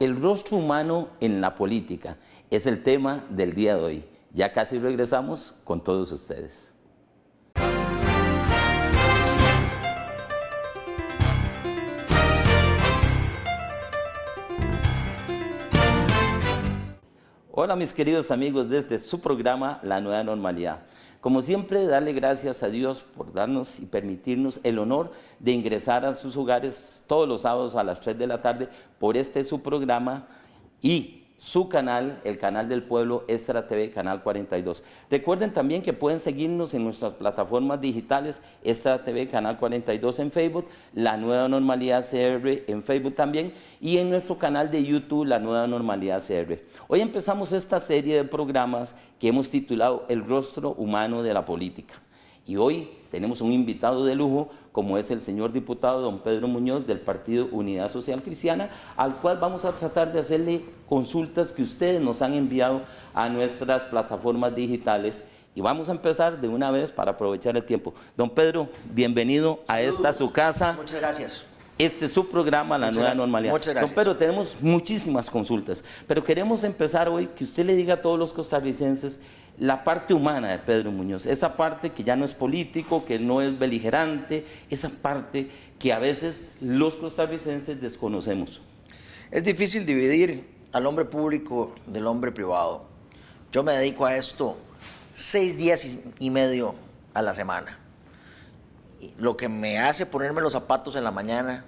El rostro humano en la política es el tema del día de hoy. Ya casi regresamos con todos ustedes. Hola mis queridos amigos desde este su programa La Nueva Normalidad. Como siempre, darle gracias a Dios por darnos y permitirnos el honor de ingresar a sus hogares todos los sábados a las 3 de la tarde por este su programa y su canal, el canal del pueblo Extra TV, canal 42. Recuerden también que pueden seguirnos en nuestras plataformas digitales, Extra TV, canal 42 en Facebook, La Nueva Normalidad CR en Facebook también y en nuestro canal de YouTube, La Nueva Normalidad CR. Hoy empezamos esta serie de programas que hemos titulado El rostro humano de la política. Y hoy tenemos un invitado de lujo, como es el señor diputado don Pedro Muñoz del Partido Unidad Social Cristiana, al cual vamos a tratar de hacerle consultas que ustedes nos han enviado a nuestras plataformas digitales. Y vamos a empezar de una vez para aprovechar el tiempo. Don Pedro, bienvenido a esta su casa. Muchas gracias. Este es su programa, La Nueva Normalidad. Muchas gracias. Don Pedro, tenemos muchísimas consultas, pero queremos empezar hoy que usted le diga a todos los costarricenses la parte humana de Pedro Muñoz, esa parte que ya no es político, que no es beligerante, esa parte que a veces los costarricenses desconocemos. Es difícil dividir al hombre público del hombre privado. Yo me dedico a esto seis días y medio a la semana. Lo que me hace ponerme los zapatos en la mañana,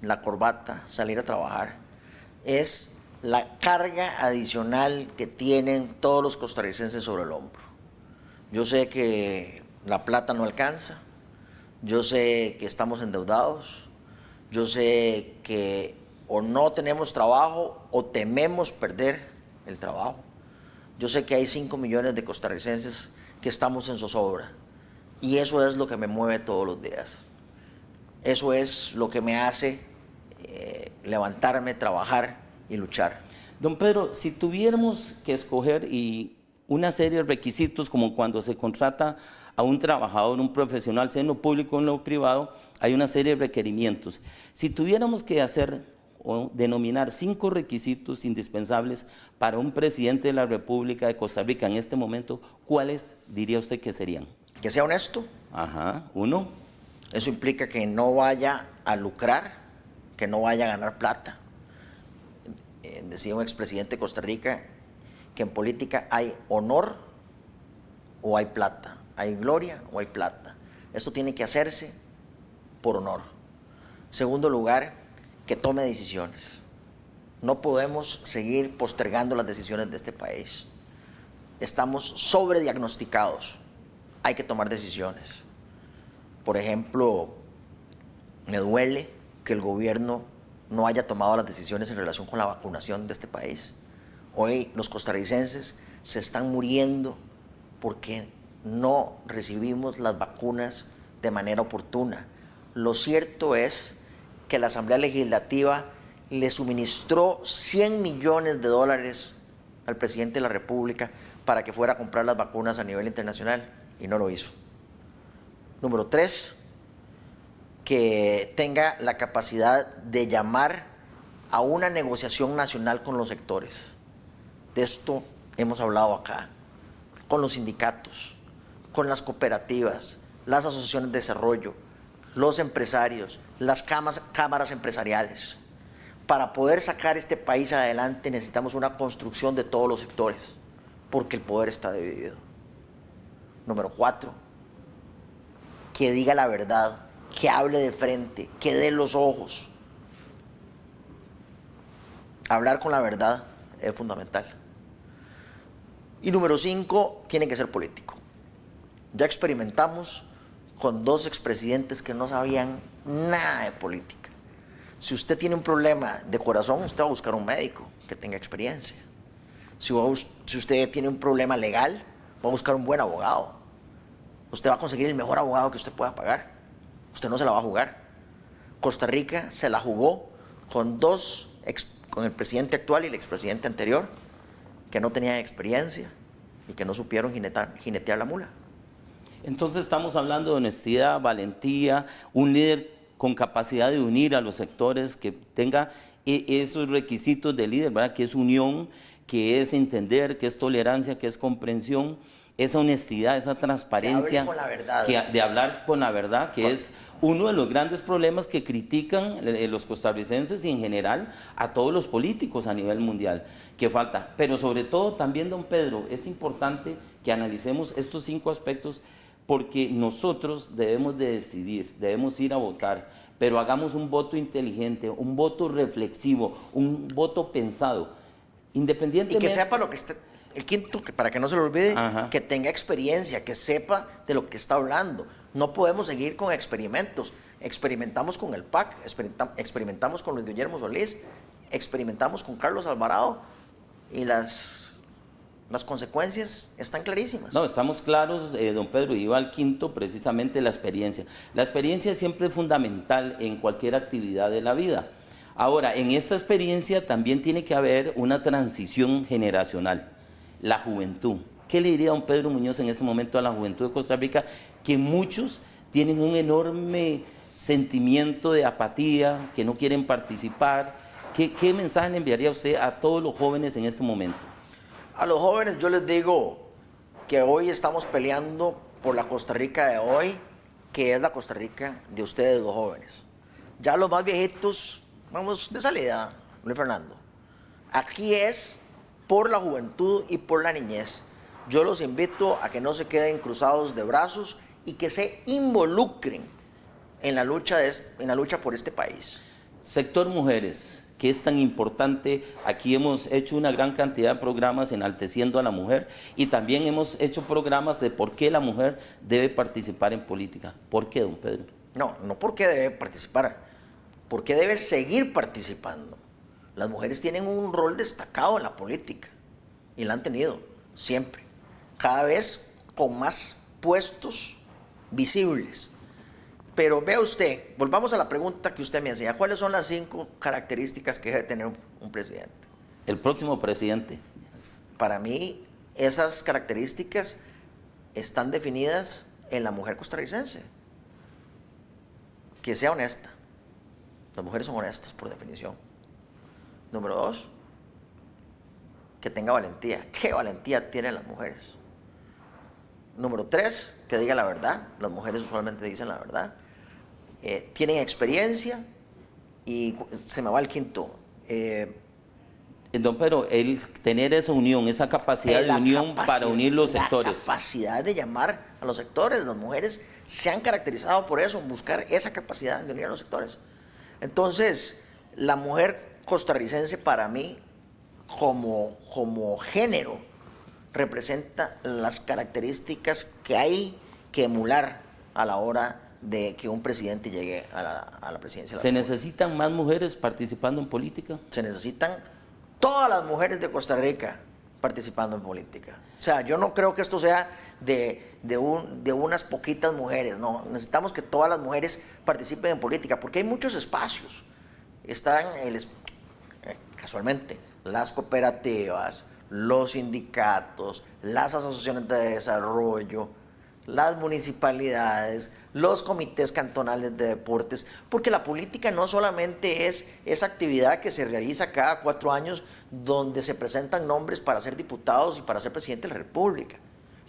la corbata, salir a trabajar, es la carga adicional que tienen todos los costarricenses sobre el hombro. Yo sé que la plata no alcanza, yo sé que estamos endeudados, yo sé que o no tenemos trabajo o tememos perder el trabajo. Yo sé que hay 5 millones de costarricenses que estamos en zozobra y eso es lo que me mueve todos los días. Eso es lo que me hace eh, levantarme, trabajar y luchar. Don Pedro, si tuviéramos que escoger y una serie de requisitos como cuando se contrata a un trabajador, un profesional, sea en lo público o en lo privado, hay una serie de requerimientos. Si tuviéramos que hacer o denominar cinco requisitos indispensables para un presidente de la República de Costa Rica en este momento, ¿cuáles diría usted que serían? Que sea honesto. Ajá, uno. Eso implica que no vaya a lucrar, que no vaya a ganar plata. Eh, decía un expresidente de Costa Rica que en política hay honor o hay plata, hay gloria o hay plata. Esto tiene que hacerse por honor. Segundo lugar, que tome decisiones. No podemos seguir postergando las decisiones de este país. Estamos sobrediagnosticados. Hay que tomar decisiones. Por ejemplo, me duele que el gobierno no haya tomado las decisiones en relación con la vacunación de este país. Hoy los costarricenses se están muriendo porque no recibimos las vacunas de manera oportuna. Lo cierto es que la Asamblea Legislativa le suministró 100 millones de dólares al presidente de la República para que fuera a comprar las vacunas a nivel internacional y no lo hizo. Número tres, que tenga la capacidad de llamar a una negociación nacional con los sectores. De esto hemos hablado acá, con los sindicatos, con las cooperativas, las asociaciones de desarrollo, los empresarios, las cámaras empresariales. Para poder sacar este país adelante necesitamos una construcción de todos los sectores, porque el poder está dividido. Número cuatro, que diga la verdad que hable de frente, que dé los ojos. Hablar con la verdad es fundamental. Y número cinco, tiene que ser político. Ya experimentamos con dos expresidentes que no sabían nada de política. Si usted tiene un problema de corazón, usted va a buscar un médico que tenga experiencia. Si, si usted tiene un problema legal, va a buscar un buen abogado. Usted va a conseguir el mejor abogado que usted pueda pagar usted no se la va a jugar. Costa Rica se la jugó con dos, con el presidente actual y el expresidente anterior, que no tenían experiencia y que no supieron jinetar, jinetear la mula. Entonces estamos hablando de honestidad, valentía, un líder con capacidad de unir a los sectores, que tenga e, esos requisitos de líder, ¿verdad? que es unión, que es entender, que es tolerancia, que es comprensión esa honestidad, esa transparencia la verdad, de hablar con la verdad, que es uno de los grandes problemas que critican eh, eh, los costarricenses y en general a todos los políticos a nivel mundial, que falta. Pero sobre todo también, don Pedro, es importante que analicemos estos cinco aspectos porque nosotros debemos de decidir, debemos ir a votar, pero hagamos un voto inteligente, un voto reflexivo, un voto pensado. Independientemente. Y que para lo que, esté. El quinto, para que no se lo olvide, que tenga experiencia, que sepa de lo que está hablando. No podemos seguir con experimentos. Experimentamos con el PAC, experimentamos con Luis Guillermo Solís, experimentamos con Carlos Alvarado y las, las consecuencias están clarísimas. No, estamos claros, eh, don Pedro, y va al quinto precisamente la experiencia. La experiencia siempre es fundamental en cualquier actividad de la vida. Ahora, en esta experiencia también tiene que haber una transición generacional la juventud. ¿Qué le diría a don Pedro Muñoz en este momento a la juventud de Costa Rica? Que muchos tienen un enorme sentimiento de apatía, que no quieren participar. ¿Qué, mensaje le enviaría usted a todos los jóvenes en este momento? A los jóvenes yo les digo que hoy estamos peleando por la Costa Rica de hoy, que es la Costa Rica de ustedes los jóvenes. Ya los más viejitos, vamos de salida, Luis Fernando. Aquí es por la juventud y por la niñez. Yo los invito a que no se queden cruzados de brazos y que se involucren en la lucha, en la lucha por este país. Sector mujeres, que es tan importante. Aquí hemos hecho una gran cantidad de programas enalteciendo a la mujer y también hemos hecho programas de por qué la mujer debe participar en política. ¿Por qué, don Pedro? No, no por qué debe participar, por qué debe seguir participando. Las mujeres tienen un rol destacado en la política y la han tenido siempre. Cada vez con más puestos visibles. Pero vea usted, volvamos a la pregunta que usted me hacía. ¿Cuáles son las cinco características que debe tener un presidente? El próximo presidente. Para mí, esas características están definidas en la mujer costarricense. Que sea honesta. Las mujeres son honestas por definición. Número dos, que tenga valentía. ¿Qué valentía tienen las mujeres? Número tres, que diga la verdad. Las mujeres usualmente dicen la verdad. Eh, tienen experiencia y se me va el quinto. entonces eh, eh, Don el tener esa unión, esa capacidad de unión para unir los sectores. La capacidad de llamar a los sectores. Las mujeres se han caracterizado por eso, buscar esa capacidad de unir a los sectores. Entonces, la mujer costarricense para mí como, como género representa las características que hay que emular a la hora de que un presidente llegue a la, presidencia. ¿Se necesitan más mujeres participando en política? Se necesitan todas las mujeres de Costa Rica participando en política. O sea, yo no creo que esto sea de, un, de unas poquitas mujeres, no. Necesitamos que todas las mujeres participen en política, porque hay muchos espacios. Están el, casualmente, las cooperativas, los sindicatos, las asociaciones de desarrollo, las municipalidades, los comités cantonales de deportes, porque la política no solamente es esa actividad que se realiza cada cuatro años donde se presentan nombres para ser diputados y para ser presidente de la República.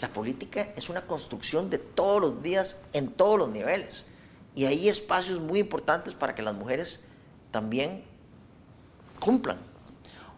La política es una construcción de todos los días en todos los niveles. Y hay espacios muy importantes para que las mujeres también cumplan.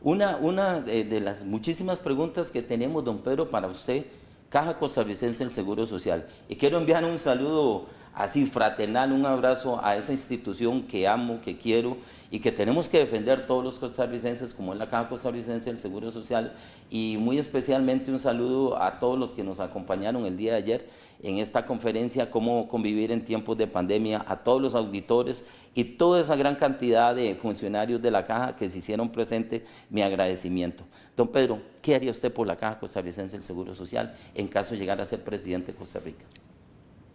Una, una de, las muchísimas preguntas que tenemos, don Pedro, para usted, Caja Costarricense del Seguro Social. Y quiero enviar un saludo así fraternal un abrazo a esa institución que amo, que quiero y que tenemos que defender todos los costarricenses, como es la Caja Costarricense del Seguro Social, y muy especialmente un saludo a todos los que nos acompañaron el día de ayer en esta conferencia, cómo convivir en tiempos de pandemia, a todos los auditores y toda esa gran cantidad de funcionarios de la Caja que se hicieron presente, mi agradecimiento. Don Pedro, ¿qué haría usted por la Caja Costarricense del Seguro Social en caso de llegar a ser presidente de Costa Rica?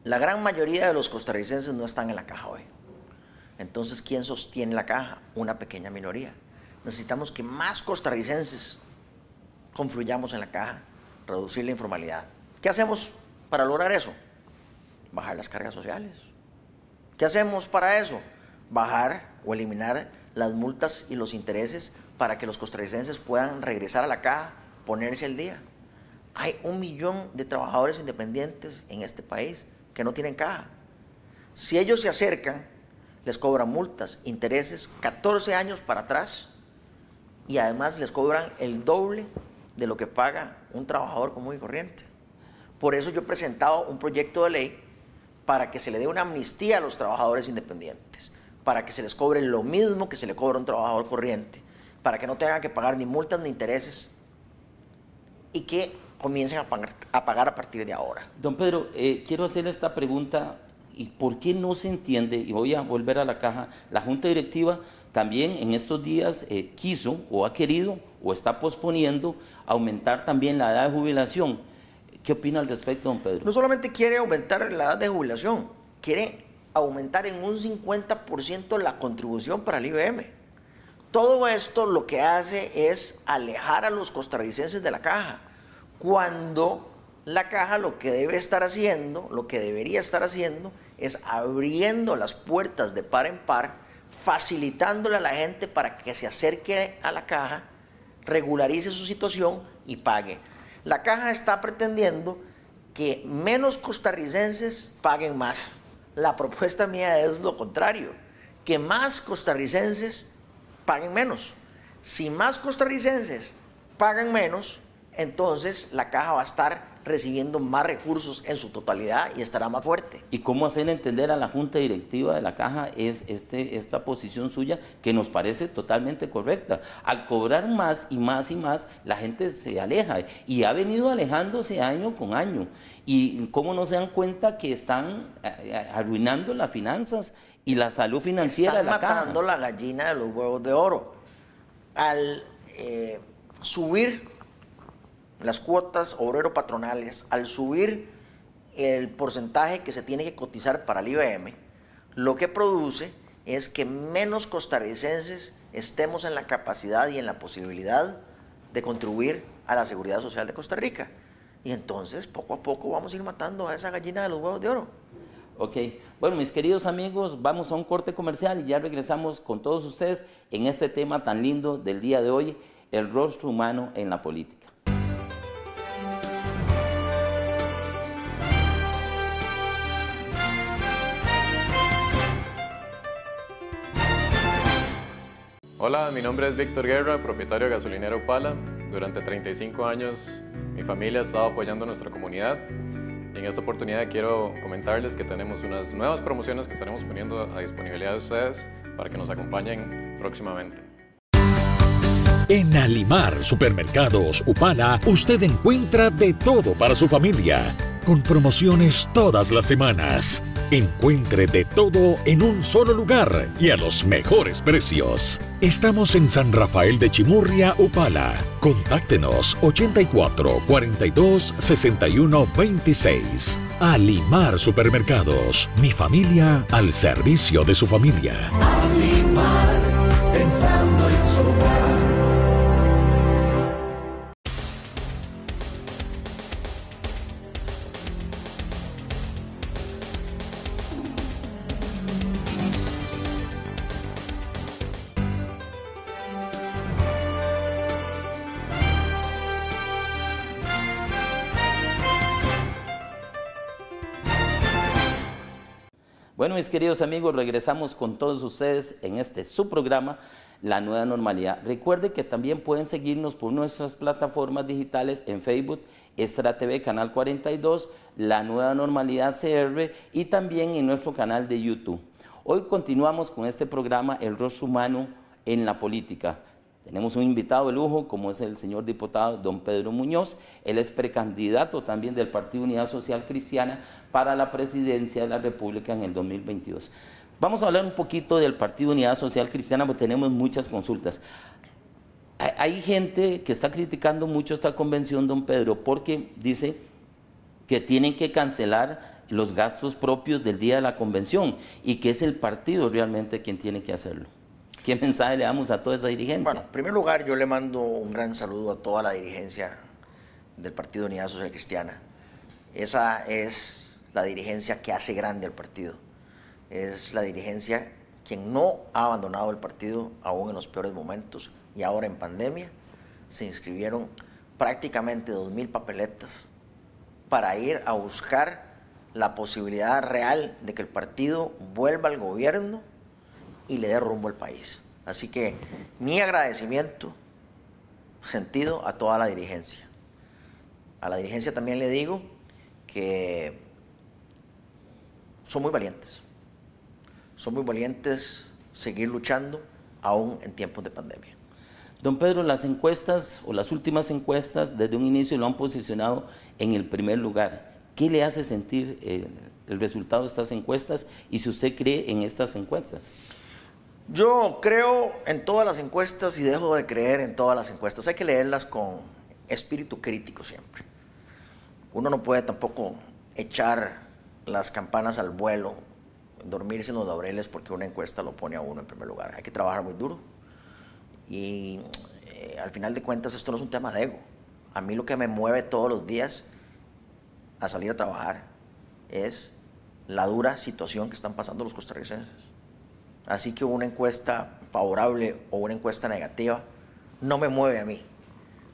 la gran mayoría de los costarricenses no están en la caja hoy. Entonces, ¿quién sostiene la caja? Una pequeña minoría. Necesitamos que más costarricenses confluyamos en la caja, reducir la informalidad. ¿Qué hacemos para lograr eso? Bajar las cargas sociales. ¿Qué hacemos para eso? Bajar o eliminar las multas y los intereses para que los costarricenses puedan regresar a la caja, ponerse al día. Hay un millón de trabajadores independientes en este país que no tienen caja. Si ellos se acercan, les cobran multas, intereses, 14 años para atrás y además les cobran el doble de lo que paga un trabajador común y corriente. Por eso yo he presentado un proyecto de ley para que se le dé una amnistía a los trabajadores independientes, para que se les cobre lo mismo que se le cobra a un trabajador corriente, para que no tengan que pagar ni multas ni intereses y que comiencen a pagar, a partir de ahora. Don Pedro, eh, quiero hacer esta pregunta y por qué no se entiende, y voy a volver a la caja, la Junta Directiva también en estos días eh, quiso o ha querido o está posponiendo aumentar también la edad de jubilación. ¿Qué opina al respecto, don Pedro? No solamente quiere aumentar la edad de jubilación, quiere aumentar en un 50% la contribución para el IBM. Todo esto lo que hace es alejar a los costarricenses de la caja cuando la caja lo que debe estar haciendo, lo que debería estar haciendo, es abriendo las puertas de par en par, facilitándole a la gente para que se acerque a la caja, regularice su situación y pague. La caja está pretendiendo que menos costarricenses paguen más. La propuesta mía es lo contrario, que más costarricenses paguen menos. Si más costarricenses pagan menos, entonces la caja va a estar recibiendo más recursos en su totalidad y estará más fuerte. ¿Y cómo hacen entender a la Junta Directiva de la Caja es este, esta posición suya que nos parece totalmente correcta? Al cobrar más y más y más, la gente se aleja y ha venido alejándose año con año. ¿Y cómo no se dan cuenta que están eh, eh, arruinando las finanzas y la salud financiera de la Caja? Están matando la gallina de los huevos de oro. Al eh, subir las cuotas obrero-patronales, al subir el porcentaje que se tiene que cotizar para el IBM, lo que produce es que menos costarricenses estemos en la capacidad y en la posibilidad de contribuir a la seguridad social de Costa Rica. Y entonces, poco a poco, vamos a ir matando a esa gallina de los huevos de oro. Ok, bueno mis queridos amigos, vamos a un corte comercial y ya regresamos con todos ustedes en este tema tan lindo del día de hoy, el rostro humano en la política. Hola, mi nombre es Víctor Guerra, propietario de Gasolinero Upala. Durante 35 años mi familia ha estado apoyando a nuestra comunidad en esta oportunidad quiero comentarles que tenemos unas nuevas promociones que estaremos poniendo a disponibilidad de ustedes para que nos acompañen próximamente. En Alimar Supermercados Upala usted encuentra de todo para su familia con promociones todas las semanas. Encuentre de todo en un solo lugar y a los mejores precios. Estamos en San Rafael de Chimurria, Upala. Contáctenos 84 42 61 26. Alimar Supermercados. Mi familia al servicio de su familia. pensando en su queridos amigos, regresamos con todos ustedes en este su programa, La Nueva Normalidad. Recuerde que también pueden seguirnos por nuestras plataformas digitales en Facebook, Extra TV Canal 42, La Nueva Normalidad CR y también en nuestro canal de YouTube. Hoy continuamos con este programa, El Rostro Humano en la Política. Tenemos un invitado de lujo, como es el señor diputado don Pedro Muñoz. Él es precandidato también del Partido Unidad Social Cristiana para la presidencia de la República en el 2022. Vamos a hablar un poquito del Partido Unidad Social Cristiana, porque tenemos muchas consultas. Hay gente que está criticando mucho esta convención, don Pedro, porque dice que tienen que cancelar los gastos propios del día de la convención y que es el partido realmente quien tiene que hacerlo. ¿Qué mensaje le damos a toda esa dirigencia? Bueno, en primer lugar, yo le mando un gran saludo a toda la dirigencia del Partido Unidad Social Cristiana. Esa es la dirigencia que hace grande al partido. Es la dirigencia quien no ha abandonado el partido aún en los peores momentos y ahora en pandemia se inscribieron prácticamente 2.000 papeletas para ir a buscar la posibilidad real de que el partido vuelva al gobierno y le dé rumbo al país. Así que mi agradecimiento sentido a toda la dirigencia. A la dirigencia también le digo que son muy valientes. Son muy valientes seguir luchando aún en tiempos de pandemia. Don Pedro, las encuestas o las últimas encuestas desde un inicio lo han posicionado en el primer lugar. ¿Qué le hace sentir eh, el, resultado de estas encuestas y si usted cree en estas encuestas? Yo creo en todas las encuestas y dejo de creer en todas las encuestas. Hay que leerlas con espíritu crítico siempre. Uno no puede tampoco echar las campanas al vuelo, dormirse en los laureles porque una encuesta lo pone a uno en primer lugar. Hay que trabajar muy duro. Y eh, al final de cuentas esto no es un tema de ego. A mí lo que me mueve todos los días a salir a trabajar es la dura situación que están pasando los costarricenses. Así que una encuesta favorable o una encuesta negativa no me mueve a mí.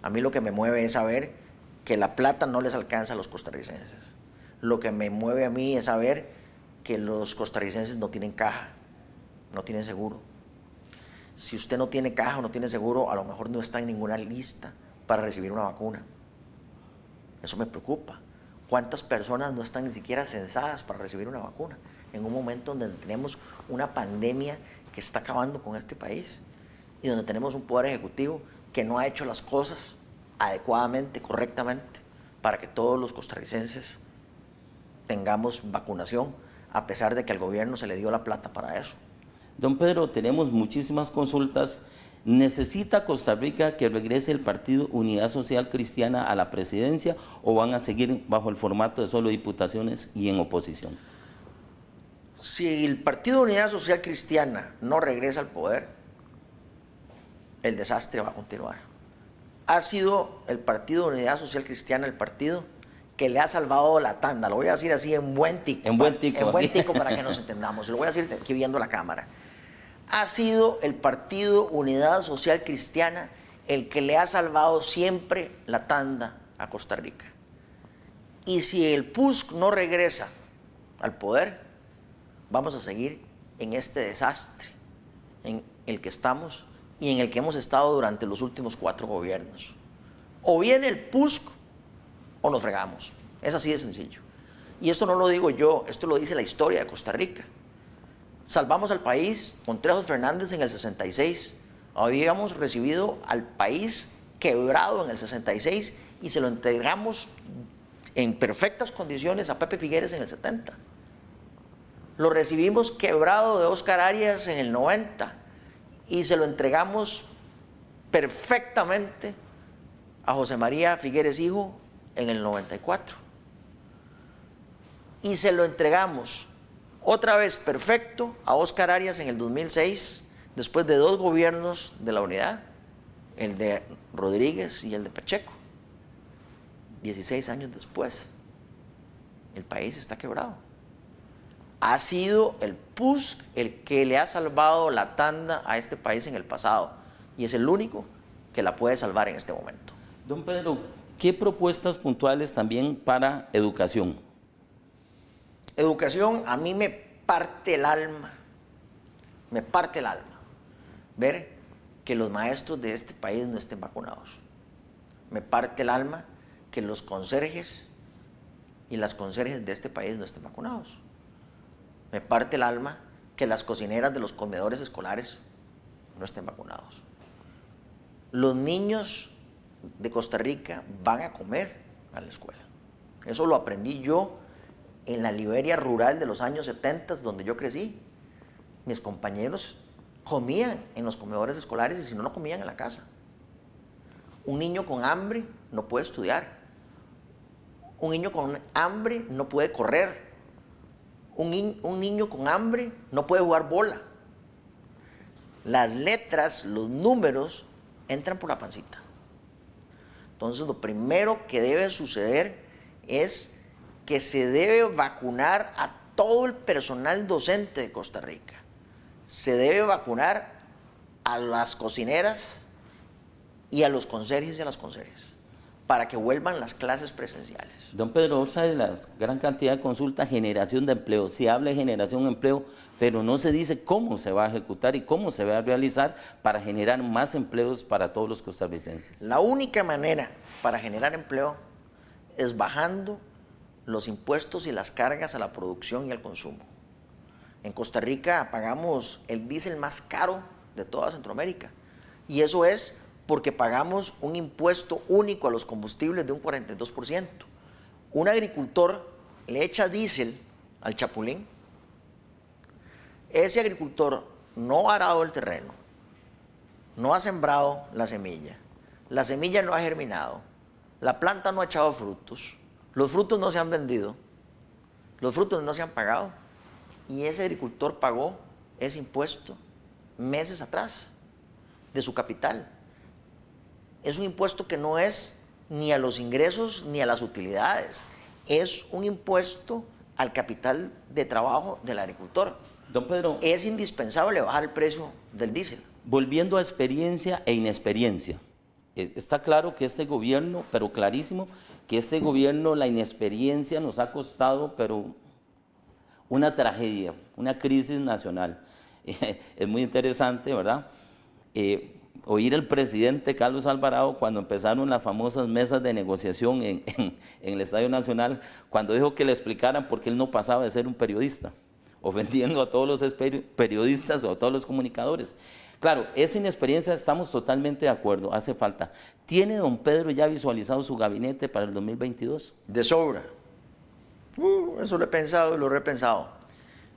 A mí lo que me mueve es saber que la plata no les alcanza a los costarricenses. Lo que me mueve a mí es saber que los costarricenses no tienen caja, no tienen seguro. Si usted no tiene caja o no tiene seguro, a lo mejor no está en ninguna lista para recibir una vacuna. Eso me preocupa. ¿Cuántas personas no están ni siquiera censadas para recibir una vacuna? en un momento donde tenemos una pandemia que está acabando con este país y donde tenemos un poder ejecutivo que no ha hecho las cosas adecuadamente, correctamente, para que todos los costarricenses tengamos vacunación, a pesar de que al gobierno se le dio la plata para eso. Don Pedro, tenemos muchísimas consultas. ¿Necesita Costa Rica que regrese el partido Unidad Social Cristiana a la presidencia o van a seguir bajo el formato de solo diputaciones y en oposición? si el Partido de Unidad Social Cristiana no regresa al poder, el desastre va a continuar. Ha sido el Partido de Unidad Social Cristiana el partido que le ha salvado la tanda. Lo voy a decir así en buen tico. En buen tico. En para que nos entendamos. Lo voy a decir aquí viendo la cámara. Ha sido el Partido Unidad Social Cristiana el que le ha salvado siempre la tanda a Costa Rica. Y si el PUSC no regresa al poder, vamos a seguir en este desastre en el que estamos y en el que hemos estado durante los últimos cuatro gobiernos. O viene el PUSC o nos fregamos. Es así de sencillo. Y esto no lo digo yo, esto lo dice la historia de Costa Rica. Salvamos al país con Trejo Fernández en el 66. Habíamos recibido al país quebrado en el 66 y se lo entregamos en perfectas condiciones a Pepe Figueres en el 70. Lo recibimos quebrado de Oscar Arias en el 90 y se lo entregamos perfectamente a José María Figueres Hijo en el 94. Y se lo entregamos otra vez perfecto a Oscar Arias en el 2006, después de dos gobiernos de la unidad, el de Rodríguez y el de Pacheco. 16 años después, el país está quebrado ha sido el PUSC el que le ha salvado la tanda a este país en el pasado y es el único que la puede salvar en este momento. Don Pedro, ¿qué propuestas puntuales también para educación? Educación a mí me parte el alma, me parte el alma ver que los maestros de este país no estén vacunados. Me parte el alma que los conserjes y las conserjes de este país no estén vacunados me parte el alma que las cocineras de los comedores escolares no estén vacunados. Los niños de Costa Rica van a comer a la escuela. Eso lo aprendí yo en la Liberia rural de los años 70, donde yo crecí. Mis compañeros comían en los comedores escolares y si no, no comían en la casa. Un niño con hambre no puede estudiar. Un niño con hambre no puede correr un, niño con hambre no puede jugar bola. Las letras, los números, entran por la pancita. Entonces lo primero que debe suceder es que se debe vacunar a todo el personal docente de Costa Rica. Se debe vacunar a las cocineras y a los conserjes y a las conserjes para que vuelvan las clases presenciales. Don Pedro, de la gran cantidad de consultas, generación de empleo, si habla de generación de empleo, pero no se dice cómo se va a ejecutar y cómo se va a realizar para generar más empleos para todos los costarricenses. La única manera para generar empleo es bajando los impuestos y las cargas a la producción y al consumo. En Costa Rica pagamos el diésel más caro de toda Centroamérica y eso es porque pagamos un impuesto único a los combustibles de un 42%. Un agricultor le echa diésel al chapulín, ese agricultor no ha arado el terreno, no ha sembrado la semilla, la semilla no ha germinado, la planta no ha echado frutos, los frutos no se han vendido, los frutos no se han pagado y ese agricultor pagó ese impuesto meses atrás de su capital es un impuesto que no es ni a los ingresos ni a las utilidades, es un impuesto al capital de trabajo del agricultor. Don Pedro. Es indispensable bajar el precio del diésel. Volviendo a experiencia e inexperiencia. Eh, está claro que este gobierno, pero clarísimo, que este gobierno, la inexperiencia nos ha costado, pero una tragedia, una crisis nacional. es muy interesante, ¿verdad? Eh, oír el presidente Carlos Alvarado cuando empezaron las famosas mesas de negociación en, el Estadio Nacional, cuando dijo que le explicaran por qué él no pasaba de ser un periodista, ofendiendo a todos los periodistas o a todos los comunicadores. Claro, esa inexperiencia estamos totalmente de acuerdo, hace falta. ¿Tiene don Pedro ya visualizado su gabinete para el 2022? De sobra. Uh, eso lo he pensado y lo he repensado.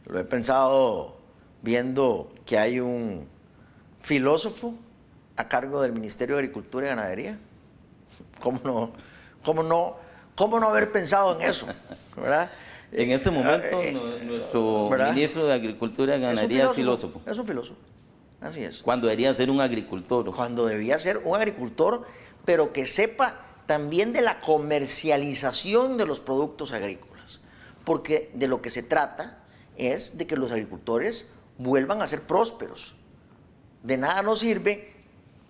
Lo he pensado viendo que hay un filósofo a cargo del Ministerio de Agricultura y Ganadería. ¿Cómo no, cómo no, cómo no haber pensado en eso? ¿verdad? En este momento, eh, eh, nuestro ministro de Agricultura y Ganadería es filósofo, Es un filósofo. Así es. Cuando debería ser un agricultor. Cuando debía ser un agricultor, pero que sepa también de la comercialización de los productos agrícolas. Porque de lo que se trata es de que los agricultores vuelvan a ser prósperos. De nada nos sirve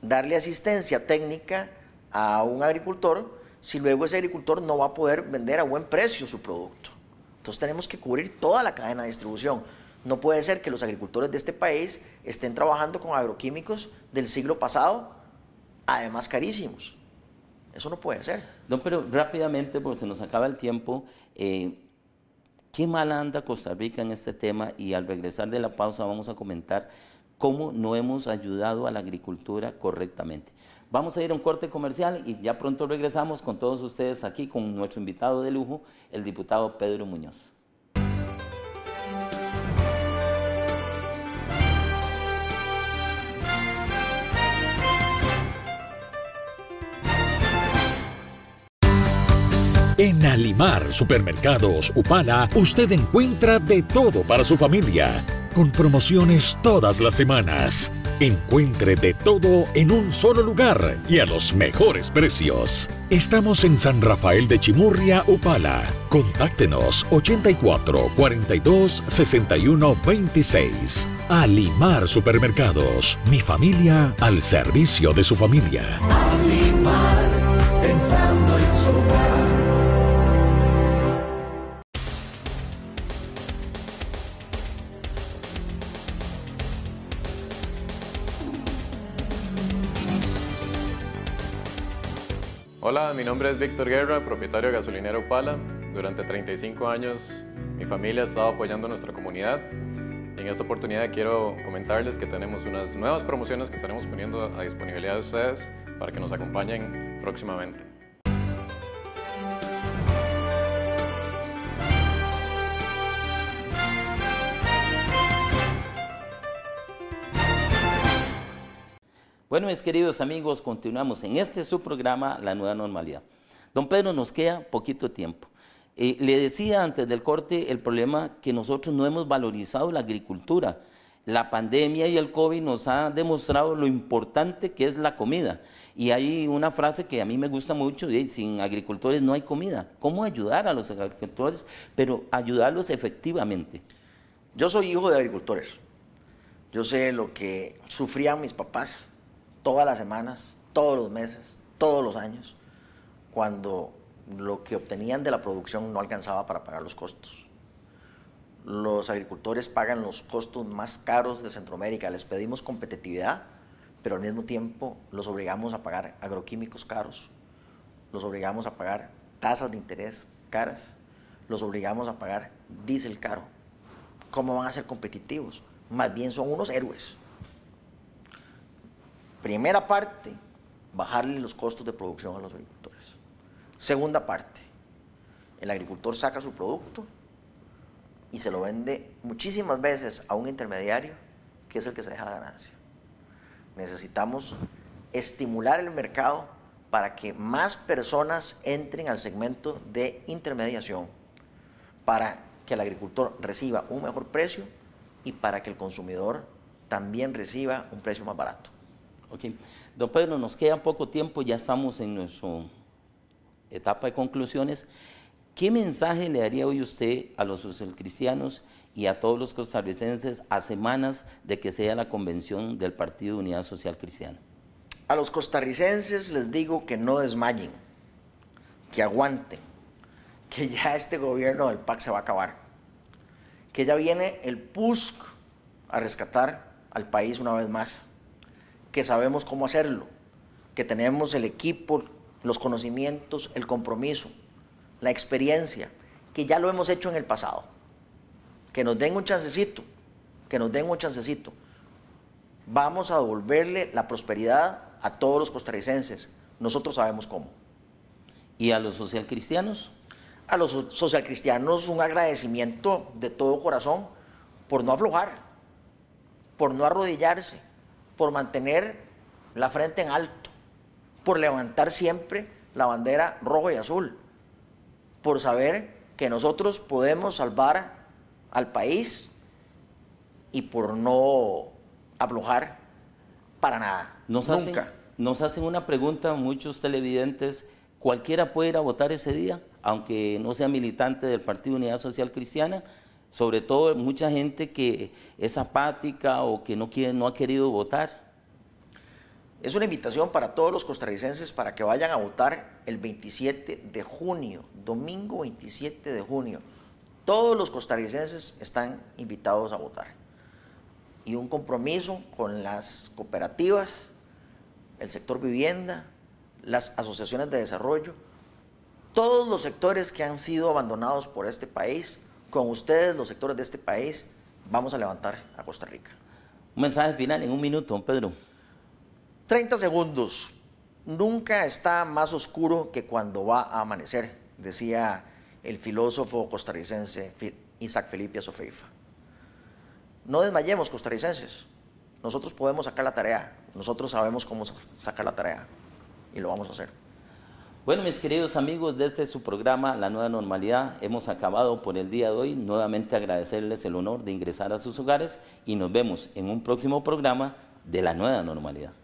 darle asistencia técnica a un agricultor si luego ese agricultor no va a poder vender a buen precio su producto. Entonces tenemos que cubrir toda la cadena de distribución. No puede ser que los agricultores de este país estén trabajando con agroquímicos del siglo pasado, además carísimos. Eso no puede ser. No, pero rápidamente, porque se nos acaba el tiempo, eh, ¿qué mal anda Costa Rica en este tema? Y al regresar de la pausa vamos a comentar cómo no hemos ayudado a la agricultura correctamente. Vamos a ir a un corte comercial y ya pronto regresamos con todos ustedes aquí con nuestro invitado de lujo, el diputado Pedro Muñoz. En Alimar Supermercados Upala, usted encuentra de todo para su familia, con promociones todas las semanas. Encuentre de todo en un solo lugar y a los mejores precios. Estamos en San Rafael de Chimurria, Upala. Contáctenos 84 42 61 26. Alimar Supermercados, mi familia al servicio de su familia. Alimar, pensando en su mi nombre es Víctor Guerra, propietario de Gasolinero Pala. Durante 35 años mi familia ha estado apoyando a nuestra comunidad en esta oportunidad quiero comentarles que tenemos unas nuevas promociones que estaremos poniendo a disponibilidad de ustedes para que nos acompañen próximamente. Bueno, mis queridos amigos, continuamos en este su programa, La Nueva Normalidad. Don Pedro, nos queda poquito tiempo. Eh, le decía antes del corte el problema que nosotros no hemos valorizado la agricultura. La pandemia y el COVID nos ha demostrado lo importante que es la comida. Y hay una frase que a mí me gusta mucho, y sin agricultores no hay comida. ¿Cómo ayudar a los agricultores, pero ayudarlos efectivamente? Yo soy hijo de agricultores. Yo sé lo que sufrían mis papás todas las semanas, todos los meses, todos los años, cuando lo que obtenían de la producción no alcanzaba para pagar los costos. Los agricultores pagan los costos más caros de Centroamérica, les pedimos competitividad, pero al mismo tiempo los obligamos a pagar agroquímicos caros, los obligamos a pagar tasas de interés caras, los obligamos a pagar diésel caro. ¿Cómo van a ser competitivos? Más bien son unos héroes. Primera parte, bajarle los costos de producción a los agricultores. Segunda parte, el agricultor saca su producto y se lo vende muchísimas veces a un intermediario que es el que se deja la ganancia. Necesitamos estimular el mercado para que más personas entren al segmento de intermediación, para que el agricultor reciba un mejor precio y para que el consumidor también reciba un precio más barato. Ok. Don Pedro, nos queda poco tiempo, ya estamos en nuestra etapa de conclusiones. ¿Qué mensaje le daría hoy usted a los cristianos y a todos los costarricenses a semanas de que sea la convención del Partido de Unidad Social Cristiana? A los costarricenses les digo que no desmayen, que aguanten, que ya este gobierno del PAC se va a acabar, que ya viene el PUSC a rescatar al país una vez más que sabemos cómo hacerlo, que tenemos el equipo, los conocimientos, el compromiso, la experiencia, que ya lo hemos hecho en el pasado. Que nos den un chancecito, que nos den un chancecito. Vamos a devolverle la prosperidad a todos los costarricenses. Nosotros sabemos cómo. ¿Y a los socialcristianos? A los socialcristianos un agradecimiento de todo corazón por no aflojar, por no arrodillarse por mantener la frente en alto, por levantar siempre la bandera rojo y azul, por saber que nosotros podemos salvar al país y por no aflojar para nada. Nos nunca. Hacen, nos hacen una pregunta muchos televidentes. ¿Cualquiera puede ir a votar ese día, aunque no sea militante del Partido Unidad Social Cristiana? sobre todo mucha gente que es apática o que no, quiere, no ha querido votar. Es una invitación para todos los costarricenses para que vayan a votar el 27 de junio, domingo 27 de junio. Todos los costarricenses están invitados a votar. Y un compromiso con las cooperativas, el sector vivienda, las asociaciones de desarrollo, todos los sectores que han sido abandonados por este país con ustedes, los sectores de este país, vamos a levantar a Costa Rica. Un mensaje final en un minuto, don Pedro. 30 segundos. Nunca está más oscuro que cuando va a amanecer, decía el filósofo costarricense Isaac Felipe Sofeifa. No desmayemos costarricenses. Nosotros podemos sacar la tarea. Nosotros sabemos cómo sacar la tarea. Y lo vamos a hacer. Bueno, mis queridos amigos, desde este su programa La Nueva Normalidad hemos acabado por el día de hoy. Nuevamente agradecerles el honor de ingresar a sus hogares y nos vemos en un próximo programa de La Nueva Normalidad.